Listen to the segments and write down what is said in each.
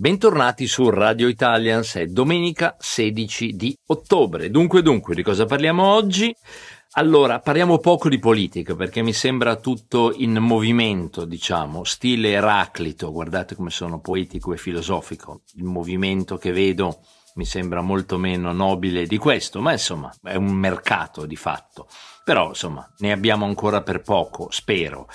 Bentornati su Radio Italians, è domenica 16 di ottobre. Dunque, dunque, di cosa parliamo oggi? Allora, parliamo poco di politica perché mi sembra tutto in movimento, diciamo, stile Eraclito, guardate come sono poetico e filosofico, il movimento che vedo mi sembra molto meno nobile di questo, ma insomma è un mercato di fatto. Però insomma ne abbiamo ancora per poco, spero.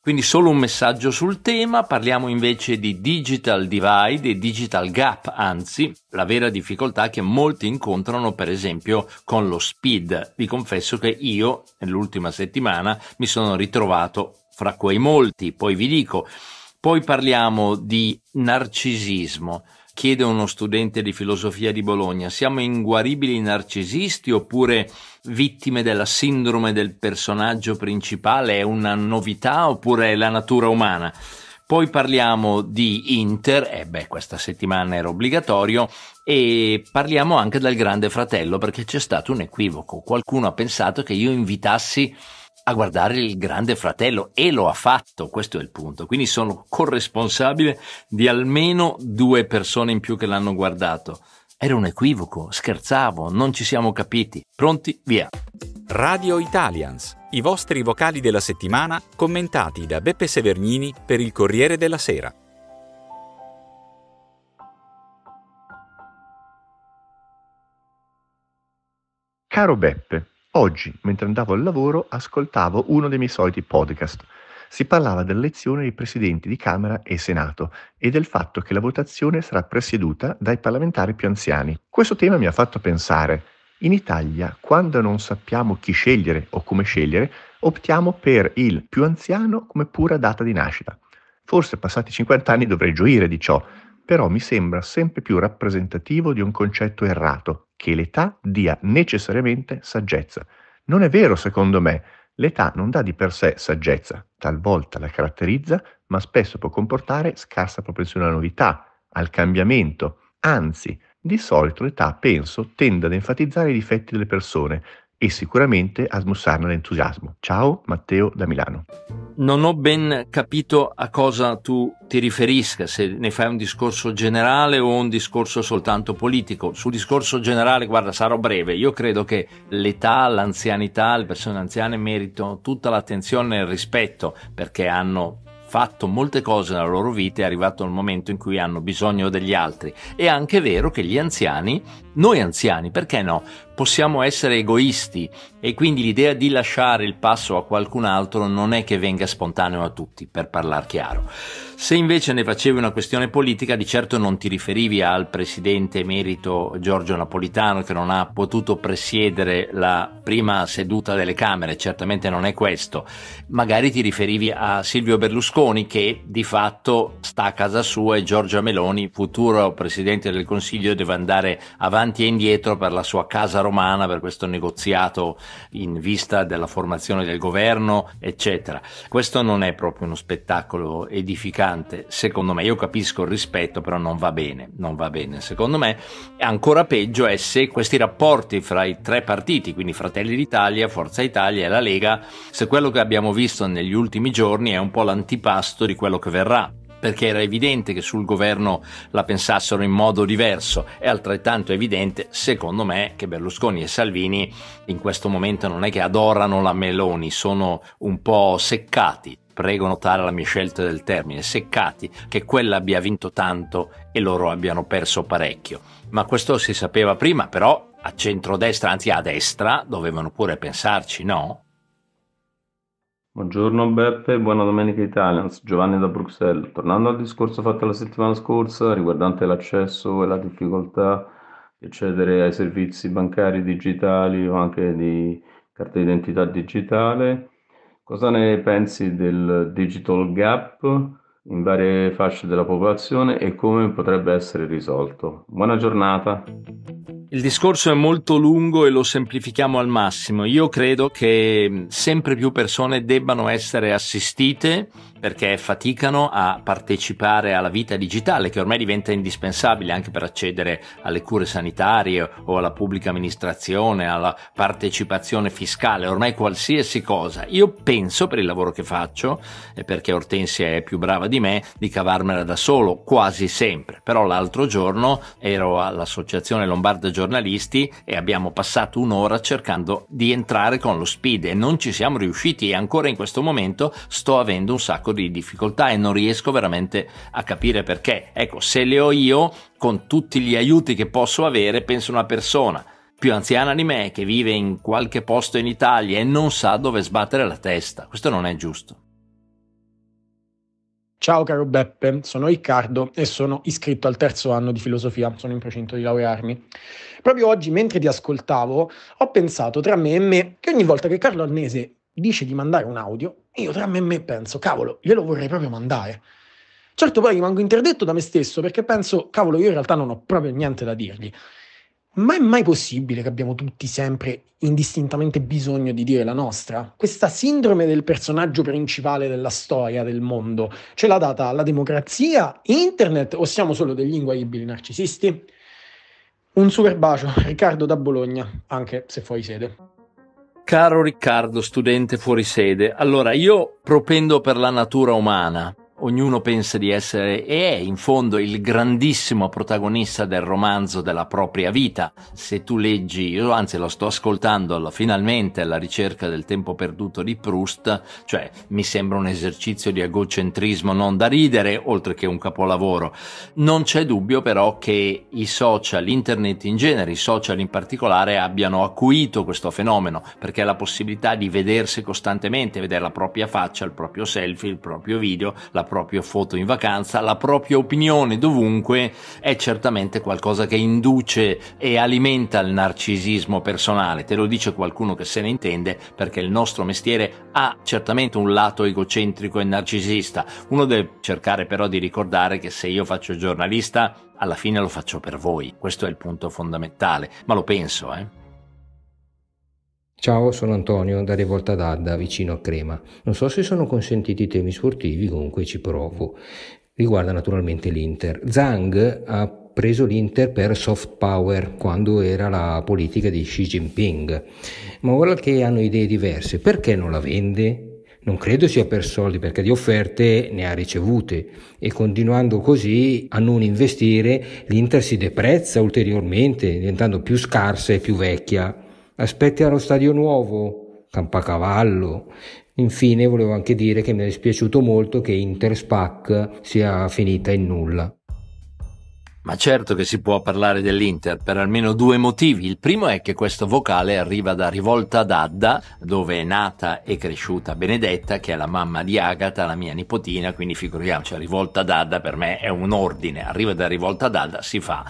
Quindi solo un messaggio sul tema, parliamo invece di digital divide e digital gap, anzi la vera difficoltà che molti incontrano per esempio con lo speed. Vi confesso che io nell'ultima settimana mi sono ritrovato fra quei molti, poi vi dico poi parliamo di narcisismo. Chiede uno studente di filosofia di Bologna, siamo inguaribili narcisisti oppure vittime della sindrome del personaggio principale? È una novità oppure è la natura umana? Poi parliamo di Inter, e eh beh questa settimana era obbligatorio, e parliamo anche del Grande Fratello perché c'è stato un equivoco. Qualcuno ha pensato che io invitassi a guardare il grande fratello e lo ha fatto, questo è il punto. Quindi sono corresponsabile di almeno due persone in più che l'hanno guardato. Era un equivoco, scherzavo, non ci siamo capiti. Pronti? Via. Radio Italians, i vostri vocali della settimana commentati da Beppe Severgnini per il Corriere della Sera. Caro Beppe, Oggi, mentre andavo al lavoro, ascoltavo uno dei miei soliti podcast. Si parlava dell'elezione dei presidenti di Camera e Senato e del fatto che la votazione sarà presieduta dai parlamentari più anziani. Questo tema mi ha fatto pensare. In Italia, quando non sappiamo chi scegliere o come scegliere, optiamo per il più anziano come pura data di nascita. Forse passati 50 anni dovrei gioire di ciò, però mi sembra sempre più rappresentativo di un concetto errato, che l'età dia necessariamente saggezza. Non è vero, secondo me, l'età non dà di per sé saggezza, talvolta la caratterizza, ma spesso può comportare scarsa propensione alla novità, al cambiamento. Anzi, di solito l'età, penso, tende ad enfatizzare i difetti delle persone, e sicuramente a smussarne l'entusiasmo. Ciao Matteo da Milano. Non ho ben capito a cosa tu ti riferisca, se ne fai un discorso generale o un discorso soltanto politico. Sul discorso generale, guarda, sarò breve. Io credo che l'età, l'anzianità, le persone anziane meritano tutta l'attenzione e il rispetto perché hanno fatto molte cose nella loro vita è arrivato il momento in cui hanno bisogno degli altri. È anche vero che gli anziani noi anziani, perché no? Possiamo essere egoisti e quindi l'idea di lasciare il passo a qualcun altro non è che venga spontaneo a tutti, per parlare chiaro. Se invece ne facevi una questione politica, di certo non ti riferivi al presidente emerito Giorgio Napolitano che non ha potuto presiedere la prima seduta delle Camere, certamente non è questo. Magari ti riferivi a Silvio Berlusconi che di fatto sta a casa sua e Giorgia Meloni, futuro presidente del Consiglio, deve andare avanti avanti e indietro per la sua casa romana, per questo negoziato in vista della formazione del governo, eccetera. Questo non è proprio uno spettacolo edificante, secondo me. Io capisco il rispetto, però non va bene, non va bene, secondo me. Ancora peggio è se questi rapporti fra i tre partiti, quindi Fratelli d'Italia, Forza Italia e la Lega, se quello che abbiamo visto negli ultimi giorni è un po' l'antipasto di quello che verrà perché era evidente che sul governo la pensassero in modo diverso. È altrettanto evidente, secondo me, che Berlusconi e Salvini in questo momento non è che adorano la Meloni, sono un po' seccati. Prego notare la mia scelta del termine, seccati, che quella abbia vinto tanto e loro abbiano perso parecchio. Ma questo si sapeva prima, però a centrodestra, anzi a destra, dovevano pure pensarci, no? Buongiorno Beppe, buona domenica Italians, Giovanni da Bruxelles. Tornando al discorso fatto la settimana scorsa riguardante l'accesso e la difficoltà di accedere ai servizi bancari digitali o anche di carta d'identità digitale, cosa ne pensi del digital gap in varie fasce della popolazione e come potrebbe essere risolto? Buona giornata! Il discorso è molto lungo e lo semplifichiamo al massimo. Io credo che mm, sempre più persone debbano essere assistite perché faticano a partecipare alla vita digitale che ormai diventa indispensabile anche per accedere alle cure sanitarie o alla pubblica amministrazione, alla partecipazione fiscale, ormai qualsiasi cosa. Io penso per il lavoro che faccio e perché Ortensia è più brava di me di cavarmela da solo quasi sempre, però l'altro giorno ero all'associazione Lombarda giornalisti e abbiamo passato un'ora cercando di entrare con lo speed e non ci siamo riusciti e ancora in questo momento sto avendo un sacco di difficoltà e non riesco veramente a capire perché. Ecco, se le ho io, con tutti gli aiuti che posso avere, penso a una persona più anziana di me che vive in qualche posto in Italia e non sa dove sbattere la testa. Questo non è giusto. Ciao caro Beppe, sono Riccardo e sono iscritto al terzo anno di filosofia, sono in procinto di laurearmi. Proprio oggi, mentre ti ascoltavo, ho pensato tra me e me che ogni volta che Carlo Annese dice di mandare un audio, io tra me e me penso, cavolo, glielo vorrei proprio mandare. Certo poi rimango interdetto da me stesso perché penso, cavolo, io in realtà non ho proprio niente da dirgli. Ma è mai possibile che abbiamo tutti sempre indistintamente bisogno di dire la nostra? Questa sindrome del personaggio principale della storia, del mondo, ce l'ha data la democrazia, internet o siamo solo degli inguaibili narcisisti? Un super bacio, Riccardo da Bologna, anche se fuori sede. Caro Riccardo, studente fuori sede, allora io propendo per la natura umana, ognuno pensa di essere e è in fondo il grandissimo protagonista del romanzo della propria vita. Se tu leggi, io anzi lo sto ascoltando finalmente alla ricerca del tempo perduto di Proust, cioè mi sembra un esercizio di egocentrismo non da ridere, oltre che un capolavoro. Non c'è dubbio però che i social, internet in genere, i social in particolare abbiano acuito questo fenomeno, perché la possibilità di vedersi costantemente, vedere la propria faccia, il proprio selfie, il proprio video, la propria foto in vacanza, la propria opinione dovunque è certamente qualcosa che induce e alimenta il narcisismo personale. Te lo dice qualcuno che se ne intende perché il nostro mestiere ha certamente un lato egocentrico e narcisista. Uno deve cercare però di ricordare che se io faccio giornalista alla fine lo faccio per voi, questo è il punto fondamentale, ma lo penso, eh. Ciao, sono Antonio da Rivolta d'Adda, vicino a Crema. Non so se sono consentiti temi sportivi, comunque ci provo. Riguarda naturalmente l'Inter. Zhang ha preso l'Inter per soft power quando era la politica di Xi Jinping, ma ora che hanno idee diverse, perché non la vende? Non credo sia per soldi, perché di offerte ne ha ricevute e continuando così a non investire l'Inter si deprezza ulteriormente, diventando più scarsa e più vecchia aspetti allo stadio nuovo, Campacavallo. Infine volevo anche dire che mi è dispiaciuto molto che Inter-Spac sia finita in nulla. Ma certo che si può parlare dell'Inter per almeno due motivi. Il primo è che questo vocale arriva da Rivolta d'Adda, dove è nata e cresciuta Benedetta, che è la mamma di Agata, la mia nipotina, quindi figuriamoci, Rivolta d'Adda per me è un ordine. Arriva da Rivolta d'Adda, si fa.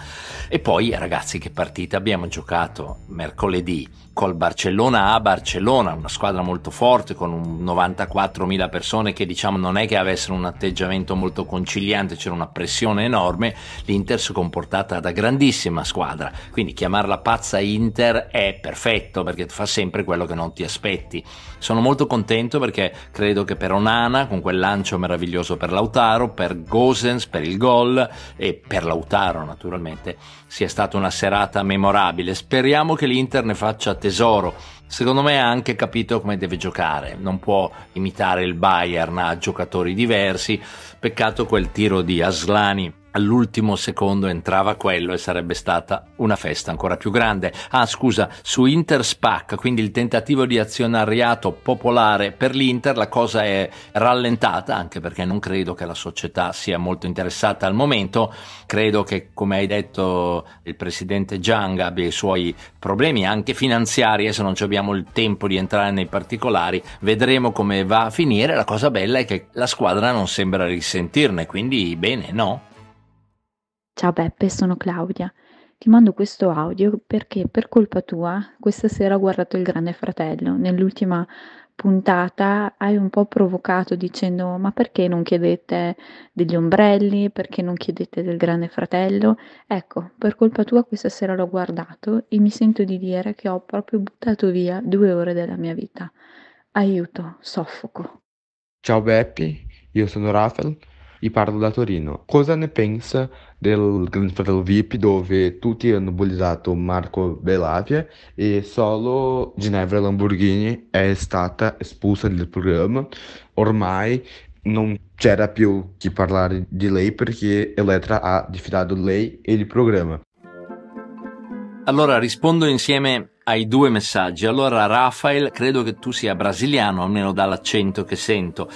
E poi, ragazzi, che partita abbiamo giocato mercoledì col Barcellona a Barcellona, una squadra molto forte con 94.000 persone che diciamo non è che avessero un atteggiamento molto conciliante, c'era una pressione enorme. L'Inter si è comportata da grandissima squadra, quindi chiamarla pazza Inter è perfetto perché fa sempre quello che non ti aspetti. Sono molto contento perché credo che per Onana, con quel lancio meraviglioso per Lautaro, per Gosens, per il gol e per Lautaro naturalmente, sia stata una serata memorabile. Speriamo che l'Inter ne faccia tesoro. Secondo me ha anche capito come deve giocare, non può imitare il Bayern, a giocatori diversi. Peccato quel tiro di Aslani all'ultimo secondo entrava quello e sarebbe stata una festa ancora più grande. Ah, scusa, su Interspac, quindi il tentativo di azionariato popolare per l'Inter, la cosa è rallentata, anche perché non credo che la società sia molto interessata al momento. Credo che, come hai detto, il presidente Giang abbia i suoi problemi anche finanziari, adesso eh, non abbiamo il tempo di entrare nei particolari, vedremo come va a finire. La cosa bella è che la squadra non sembra risentirne, quindi bene, no? Ciao Beppe, sono Claudia. Ti mando questo audio perché per colpa tua questa sera ho guardato il Grande Fratello. Nell'ultima puntata hai un po' provocato dicendo ma perché non chiedete degli ombrelli, perché non chiedete del Grande Fratello? Ecco, per colpa tua questa sera l'ho guardato e mi sento di dire che ho proprio buttato via due ore della mia vita. Aiuto, soffoco. Ciao Beppe, io sono Rafael, vi parlo da Torino. Cosa ne pensa? del grande Fratello VIP dove tutti hanno bullizzato Marco Bellavia e solo Ginevra Lamborghini è stata espulsa dal programma. Ormai non c'era più chi parlare di lei perché Elettra ha diffidato lei e il programma. Allora rispondo insieme ai due messaggi. Allora Rafael, credo che tu sia brasiliano, almeno dall'accento che sento.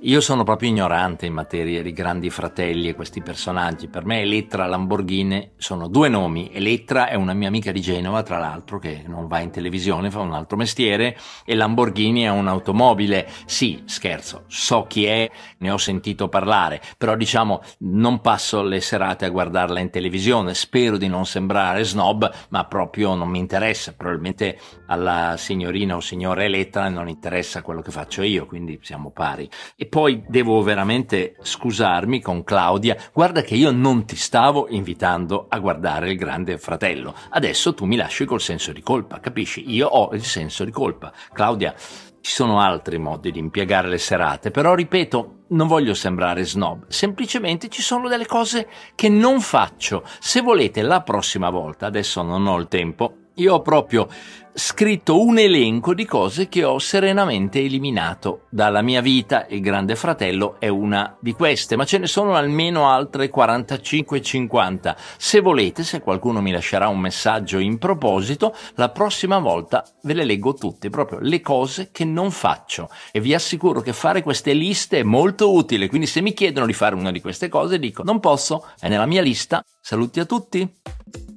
Io sono proprio ignorante in materia di grandi fratelli e questi personaggi. Per me Elettra Lamborghini sono due nomi. Elettra è una mia amica di Genova, tra l'altro, che non va in televisione, fa un altro mestiere, e Lamborghini è un'automobile. Sì, scherzo, so chi è, ne ho sentito parlare, però diciamo non passo le serate a guardarla in televisione. Spero di non sembrare snob, ma proprio non mi interessa. Probabilmente alla signorina o signora Elettra non interessa quello che faccio io, quindi siamo pari. E e poi devo veramente scusarmi con Claudia. Guarda che io non ti stavo invitando a guardare il grande fratello. Adesso tu mi lasci col senso di colpa, capisci? Io ho il senso di colpa. Claudia, ci sono altri modi di impiegare le serate, però ripeto, non voglio sembrare snob, semplicemente ci sono delle cose che non faccio. Se volete la prossima volta, adesso non ho il tempo, io ho proprio scritto un elenco di cose che ho serenamente eliminato dalla mia vita. Il Grande Fratello è una di queste, ma ce ne sono almeno altre 45-50. Se volete, se qualcuno mi lascerà un messaggio in proposito, la prossima volta ve le leggo tutte, proprio le cose che non faccio. E vi assicuro che fare queste liste è molto utile, quindi se mi chiedono di fare una di queste cose, dico non posso, è nella mia lista, Saluti a tutti!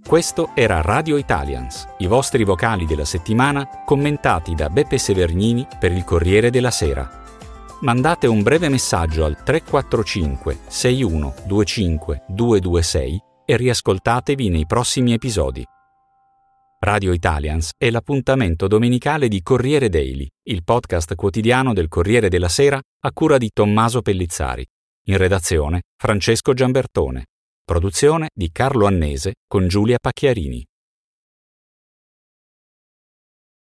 Questo era Radio Italians, i vostri vocali della settimana commentati da Beppe Severgnini per il Corriere della Sera. Mandate un breve messaggio al 345 6125 226 e riascoltatevi nei prossimi episodi. Radio Italians è l'appuntamento domenicale di Corriere Daily, il podcast quotidiano del Corriere della Sera a cura di Tommaso Pellizzari. In redazione Francesco Giambertone. Produzione di Carlo Annese con Giulia Pacchiarini.